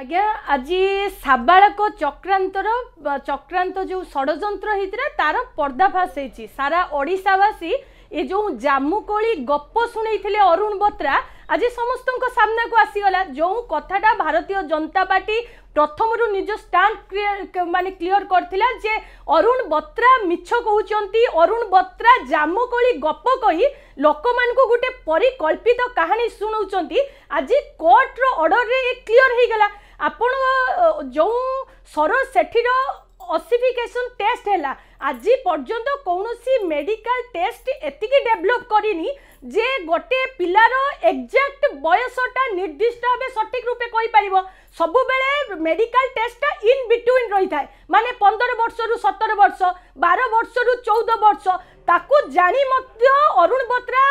আজ্ঞা আজি সাবাড়ক চক্রান্তর চক্রান্ত যে ষড়যন্ত্র হয়েছিল তার পর্দাফাশ হয়েছি সারা ওড়শাবাসী এ যে জামুকোলি গপ শুনেইলে অরুণ বত্রা আজ সমস্ত সামনাকু আসিগলা যে কথাটা ভারতীয় জনতা পার্টি প্রথমর নিজ স্টান্ড মানে ক্লিয়র করে যে অরুণ বত্রা মিছ কুমার অরুণ বত্রা জামুকোলি গপ কই লোক গোটে পরিকল্পিত কাহিনী শুণাও আজ কোর্টর অর্ডরের ক্লিয়র হয়ে গলা ଆପଣ ଯେଉଁ ସର ସେଠିର ଅସିଫିକେସନ୍ ଟେଷ୍ଟ ହେଲା ଆଜି ପର୍ଯ୍ୟନ୍ତ କୌଣସି ମେଡ଼ିକାଲ ଟେଷ୍ଟ ଏତିକି ଡେଭଲପ୍ କରିନି ଯେ ଗୋଟିଏ ପିଲାର ଏକ୍ଜାକ୍ଟ ବୟସଟା ନିର୍ଦ୍ଦିଷ୍ଟ ଭାବେ ସଠିକ୍ ରୂପେ କହିପାରିବ ସବୁବେଳେ ମେଡ଼ିକାଲ ଟେଷ୍ଟଟା ଇନ୍ ବିଟୁଇନ୍ ରହିଥାଏ ମାନେ ପନ୍ଦର ବର୍ଷରୁ ସତର ବର୍ଷ ବାର ବର୍ଷରୁ ଚଉଦ ବର୍ଷ ତାକୁ ଜାଣି ମଧ୍ୟ ଅରୁଣ ବତ୍ରା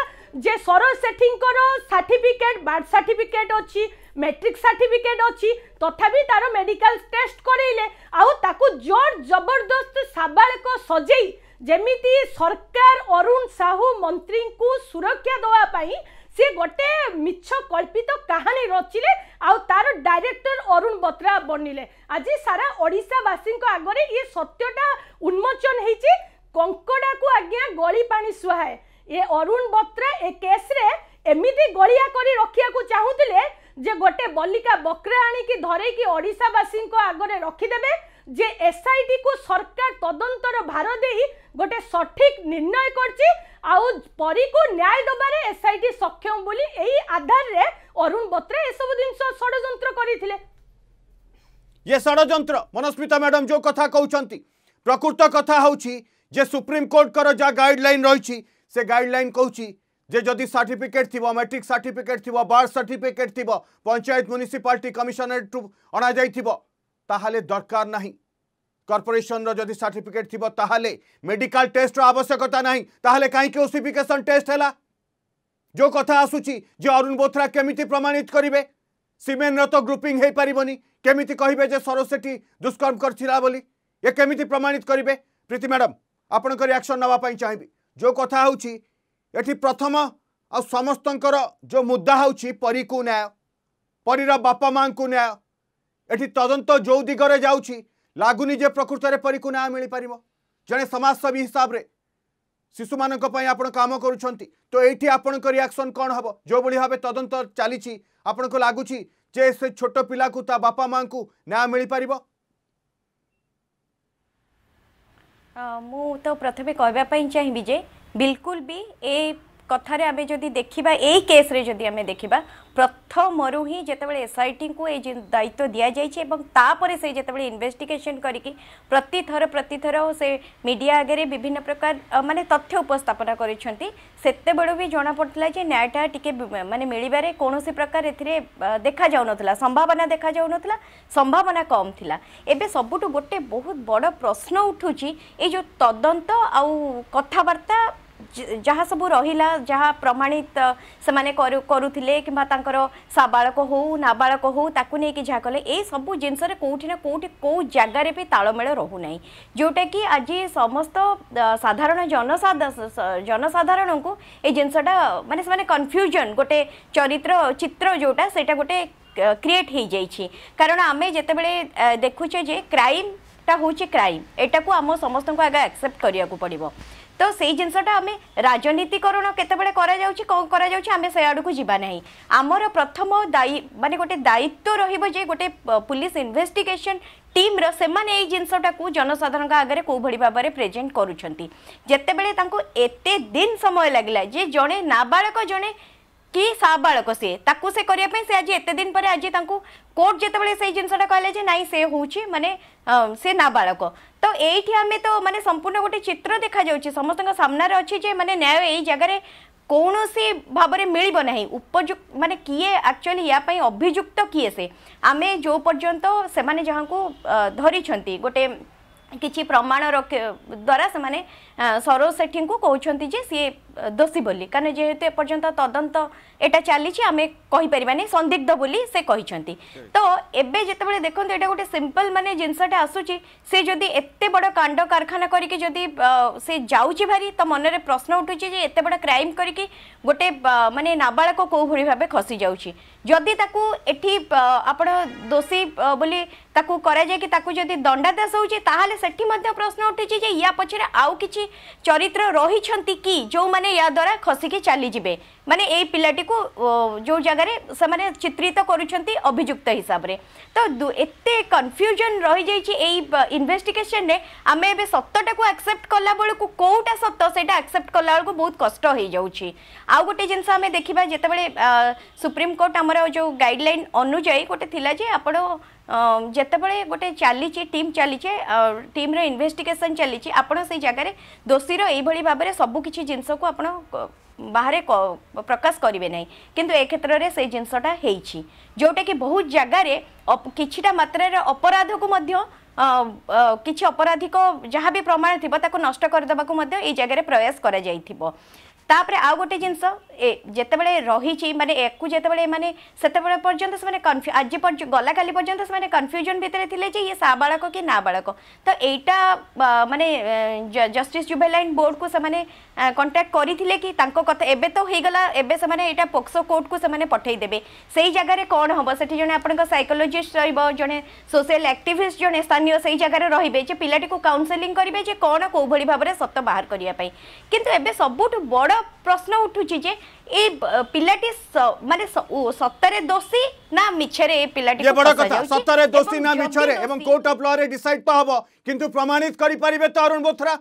যে সরোଜ সেঠীঙ্কর সার্টিফিকেট বার্থ সার্টিফিকেট অছি মেট্রিক সার্টিফিকেট অছি তথাপি তার মেডিকাল টেস্ট করাইলে আউ তাকু জোর জবরদস্ত সাবাড়ক সজেই যেমিতি সরকার অরুণ সাহু মন্ত্রীঙ্কু সুরক্ষা দেওয়া পাই সে গোটে মিছ কল্পিত কাহিনী রচিলে আউ তার ডাইরেক্টর অরুণ বত্রা বনিলে আজি সারা ওড়িশাবাসী আগরে ইয়ে সত্যটা উন্মোচন হয়েছে কঙ্কড়াকু আজ্ঞা গলি পাণি সুহায় ଏ ଅରୁଣ ବତ୍ରା ଏ କେସ୍ରେ ଏମିତି ଗଳିଆ କରି ରଖିବାକୁ ଚାହୁଁଥିଲେ ଯେ ଗୋଟେ ବଲିକା ବକ୍ରା ଆଣିକି ଧରେଇକି ଓଡ଼ିଶାବାସୀଙ୍କ ଆଗରେ ରଖିଦେବେ ଯେ ଏସ୍ଆଇଟିକୁ ସରକାର ତଦନ୍ତର ଭାର ଦେଇ ଗୋଟେ ସଠିକ୍ ନିର୍ଣ୍ଣୟ କରିଛି ଆଉ ପରୀକୁ ନ୍ୟାୟ ଦେବାରେ ଏସ୍ଆଇଟି ସକ୍ଷମ ବୋଲି ଏହି ଆଧାରରେ ଅରୁଣ ବତ୍ରା ଏସବୁ ଜିନିଷ ଷଡ଼ଯନ୍ତ୍ର କରିଥିଲେ ଇଏ ଷଡ଼ଯନ୍ତ୍ର ମନସ୍ମିତା ମ୍ୟାଡ଼ାମ୍ ଯେଉଁ କଥା କହୁଛନ୍ତି ପ୍ରକୃତ କଥା ହେଉଛି ଯେ ସୁପ୍ରିମକୋର୍ଟଙ୍କର ଯାହା ଗାଇଡ଼ଲାଇନ୍ ରହିଛି से गाइडलाइन कह जे जदि सार्टिफिकेट थी मैट्रिक सार्टिफिकेट थी बार्थ सार्टिफिकेट थी पंचायत म्यूनिशिपाटी कमिशनरेट अणा जाए दरकार ना कर्पोरेसन रि सार्टिफिकेट थी तालोले मेडिका टेस्टर आवश्यकता नहीं कहीं ओसीफिकेसन टेस्ट है जो कथा आसूसी अरुण बोथ्रा केमी प्रमाणित करेंगे सीमेन्र तो ग्रुपिंग हो पारन केमी कहे सरस्वती दुष्कर्म करमि प्रमाणित करेंगे प्रीति मैडम आपण को रिएक्शन नाप चाहिए ଯେଉଁ କଥା ହେଉଛି ଏଠି ପ୍ରଥମ ଆଉ ସମସ୍ତଙ୍କର ଯେଉଁ ମୁଦ୍ଦା ହେଉଛି ପରୀକୁ ନ୍ୟାୟ ପରୀର ବାପା ମାଆଙ୍କୁ ନ୍ୟାୟ ଏଠି ତଦନ୍ତ ଯେଉଁ ଦିଗରେ ଯାଉଛି ଲାଗୁନି ଯେ ପ୍ରକୃତରେ ପରୀକୁ ନ୍ୟାୟ ମିଳିପାରିବ ଜଣେ ସମାଜସେବୀ ହିସାବରେ ଶିଶୁମାନଙ୍କ ପାଇଁ ଆପଣ କାମ କରୁଛନ୍ତି ତ ଏଇଠି ଆପଣଙ୍କ ରିଆକ୍ସନ୍ କ'ଣ ହେବ ଯେଉଁଭଳି ଭାବେ ତଦନ୍ତ ଚାଲିଛି ଆପଣଙ୍କୁ ଲାଗୁଛି ଯେ ସେ ଛୋଟ ପିଲାକୁ ତା ବାପା ମାଆଙ୍କୁ ନ୍ୟାୟ ମିଳିପାରିବ ମୁଁ ତ ପ୍ରଥମେ କହିବା ପାଇଁ ଚାହିଁବି ଯେ ବିଲକୁଲ ବି ଏ কথার আমি যদি দেখা এই কেস্রে যদি আমি দেখা প্রথমরু হি যেতবে এসআইটি কু এই দায়িত্ব দিয়া যাই এবং তাপরে সে যেতবে ইনভেস্টিগেসন করিকি প্রতিথর প্রতিথর সে মিডিয়া আগে বিভিন্ন প্রকার মানে তথ্য উপস্থাপনা করেছেন সেতবেলু বি জনা পড়া যে ন্যায়টা টিকে মানে মিলবার কৌশি প্রকার এতে দেখা যাও নথিলা সম্ভাবনা দেখা যাও নথিলা সম্ভাবনা কম থিলা এবে সবুঠু গোটে বহুত বড় প্রশ্ন উঠুছি এই যে তদন্ত আউ কথাবার্তা ଯାହା ସବୁ ରହିଲା ଯାହା ପ୍ରମାଣିତ ସେମାନେ କରୁଥିଲେ କିମ୍ବା ତାଙ୍କର ସାବାଳକ ହେଉ ନାବାଳକ ହେଉ ତାକୁ ନେଇକି ଯାହା କଲେ ଏସବୁ ଜିନିଷରେ କେଉଁଠି ନା କେଉଁଠି କେଉଁ ଜାଗାରେ ବି ତାଳମେଳ ରହୁନାହିଁ ଯେଉଁଟାକି ଆଜି ସମସ୍ତ ସାଧାରଣ ଜନସାଧାରଣଙ୍କୁ ଏ ଜିନିଷଟା ମାନେ ସେମାନେ କନଫ୍ୟୁଜନ୍ ଗୋଟେ ଚରିତ୍ର ଚିତ୍ର ଯେଉଁଟା ସେଇଟା ଗୋଟେ କ୍ରିଏଟ୍ ହୋଇଯାଇଛି କାରଣ ଆମେ ଯେତେବେଳେ ଦେଖୁଛେ ଯେ କ୍ରାଇମ୍ একটা হচ্ছে ক্রাইম এটাকে আম সমস্ত আগে আকসেপ্ট করা পড়ব তো সেই জিনিসটা আমি রাজনীতিকরণ কেতবে করা যাচ্ছে কম করা যাচ্ছে আমি সে আড়ক যা না আমার প্রথম দায়ী মানে গোটে দায়িত্ব রহব যে গোটে পুলিশ ইনভেস্টিগেশন টিম্র সেমানে এই জিনিসটাকে জনসাধারণ আগে কোভাবে ভাবে প্রেজেন্ট করুচ্ছেন যেতবে তাঁকু এতে দিন সময় লাগিলা যে জনে নাবাড়ক জনে कि साबाक सी ताकू से करने आज एत दिन पर आज कोर्ट जिते बड़े से जिनसा कहले ना से हूँ मानने से नाबाक तो ये आम तो मानते संपूर्ण गोटे चित्र देखा समस्त सामनार अच्छे मानने न्याय यही जगह कौन सी भाव में मिल ना उपयुक्त मानने किए आकचुअली या अभिजुक्त किए से आम जो पर्यत से जहाँ को धरी गोटे किसी प्रमाण रख द्वारा से सरोज सेठी को कहते দোষী বলে কারণ যেহেতু এপর্যন্ত তদন্ত এটা চালিছি আমি কইপারি সন্দিগ্ধ বলে সে কিন্তু তো এবে যেতবে দেখুন এটা গোটে সিম্পল মানে জিনিসটা আসুচি সে যদি এত বড় কাণ্ড কারখানা করি যদি সে যাচ্ছি ভারি তো মনে প্রশ্ন উঠুছে যে এত বড় ক্রাইম করি গোটে মানে নাবাড়ক কোভাবে ভাবে খসি যাচ্ছি যদি তাকে এটি আপনার দোষী বলে তাকে করা যায় কি তাকে যদি দণ্ডাদেশ হচ্ছে তাহলে সেটি প্রশ্ন উঠুছে যে ইয়া পছরে আউ কিছু চরিত্র রয়েছেন কি যে ସେମାନେ ୟା ଦ୍ୱାରା ଖସିକି ଚାଲିଯିବେ ମାନେ ଏଇ ପିଲାଟିକୁ ଯେଉଁ ଜାଗାରେ ସେମାନେ ଚିତ୍ରିତ କରୁଛନ୍ତି ଅଭିଯୁକ୍ତ ହିସାବରେ ତ ଏତେ କନଫ୍ୟୁଜନ୍ ରହିଯାଇଛି ଏଇ ଇନଭେଷ୍ଟିଗେସନରେ ଆମେ ଏବେ ସତଟାକୁ ଆକ୍ସେପ୍ଟ କଲାବେଳକୁ କେଉଁଟା ସତ ସେଇଟା ଆକ୍ସେପ୍ଟ କଲାବେଳକୁ ବହୁତ କଷ୍ଟ ହେଇଯାଉଛି ଆଉ ଗୋଟେ ଜିନିଷ ଆମେ ଦେଖିବା ଯେତେବେଳେ ସୁପ୍ରିମକୋର୍ଟ ଆମର ଯେଉଁ ଗାଇଡ଼ଲାଇନ୍ ଅନୁଯାୟୀ ଗୋଟେ ଥିଲା ଯେ ଆପଣ যেতবে গোটে চালিছে টিম চালিছে টিম্র ইনভেস্টিগেসন চালিছে আপনার সেই জায়গায় দোষীর এইভাবে ভাবে সবুকিছি জিনিসক আপনার বাহারে প্রকাশ করবে না কিন্তু এ ক্ষেত্রে সেই জিনিসটা হয়েছি যেটাকি বহু জায়গায় কিছুটা মাত্রার অপরাধক কিছু অপরাধিক যা বি প্রমাণ থাকবে তাকে নষ্ট করেদেওয়া এই জায়গায় প্রয়াস করা যাই তাপরে আউ গোটে জিনিস যেতবে রয়েছে মানে একু যেতবে মানে সেতবে পর্যন্ত সে কনফ্যু আজ গলাকালি পর্যন্ত সে কনফ্যুজন ভিতরে লে যে ইয়ে সা বাড়ক কি না বাড়ক তো এইটা মানে জস্টিস জুভেলাইন বোর্ড কু সে কন্টাক্ট করে কি তাঁর কথা এবে তো হয়ে গলা এবে সে এটা পোক্সো কোর্ট কু সে পঠাই দেবে সেই জায়গায় কম হব সেটি জন আপনার সাইকোলোজিস্ট রহব জনে সোশিয়াল আক্টিভিস্ট জনে স্থানীয় সেই জায়গায় রহবে যে পিলাটি কাউন্সেলিং করবে যে কোণ কোভাবে সত বাহার করা কিন্তু এবে সবুঠ বড় প্রশ্ন উঠুছি যে এই পিলাটিস মানে সত্তারে দোষী না মিছরে পিলাটিস এটা বড় কথা সত্তারে দোষী না মিছরে এবং কোটা ব্লারে ডিসাইড পাবো কিন্তু প্রমাণিত করি পারিবে তরুণ বোথরা